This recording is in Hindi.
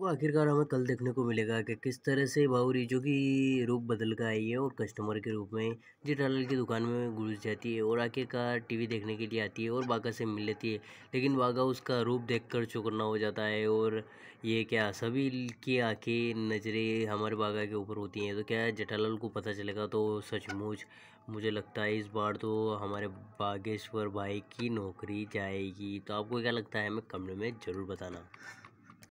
तो आखिरकार हमें कल देखने को मिलेगा कि किस तरह से बावरी जो कि रूप बदल कर आई है और कस्टमर के रूप में जेठालाल की दुकान में घुस जाती है और आखिरकार टीवी देखने के लिए आती है और बाघा से मिल लेती है लेकिन बाघा उसका रूप देखकर चुकना हो जाता है और ये क्या सभी की आंखें नज़रें हमारे बाघा के ऊपर होती हैं तो क्या जेठालाल को पता चलेगा तो सचमुच मुझे लगता है इस बार तो हमारे बागेश्वर भाई की नौकरी जाएगी तो आपको क्या लगता है हमें कमरे में ज़रूर बताना